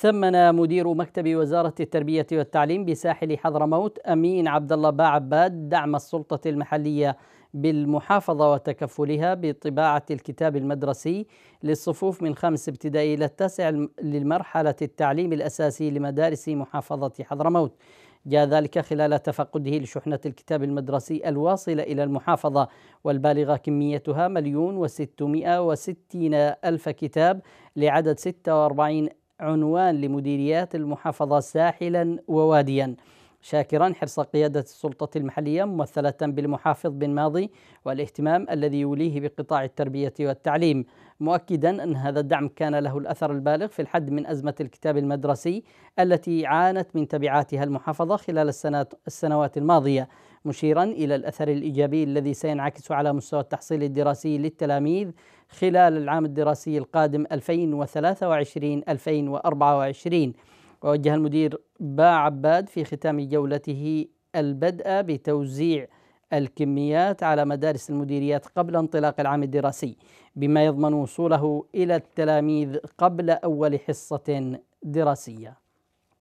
ثمن مدير مكتب وزارة التربية والتعليم بساحل حضرموت أمين عبد الله باعباد دعم السلطة المحلية بالمحافظة وتكفلها بطباعة الكتاب المدرسي للصفوف من خامس ابتدائي إلى التاسع للمرحلة التعليم الأساسي لمدارس محافظة حضرموت جاء ذلك خلال تفقده لشحنة الكتاب المدرسي الواصلة إلى المحافظة والبالغة كميتها مليون وستمائة وستين ألف كتاب لعدد 46 عنوان لمديريات المحافظة ساحلا وواديا شاكرا حرص قيادة السلطة المحلية ممثلة بالمحافظ بن ماضي والاهتمام الذي يوليه بقطاع التربية والتعليم مؤكدا أن هذا الدعم كان له الأثر البالغ في الحد من أزمة الكتاب المدرسي التي عانت من تبعاتها المحافظة خلال السنوات الماضية مشيرا الى الاثر الايجابي الذي سينعكس على مستوى التحصيل الدراسي للتلاميذ خلال العام الدراسي القادم 2023 2024 ووجه المدير با عباد في ختام جولته البدء بتوزيع الكميات على مدارس المديريات قبل انطلاق العام الدراسي بما يضمن وصوله الى التلاميذ قبل اول حصه دراسيه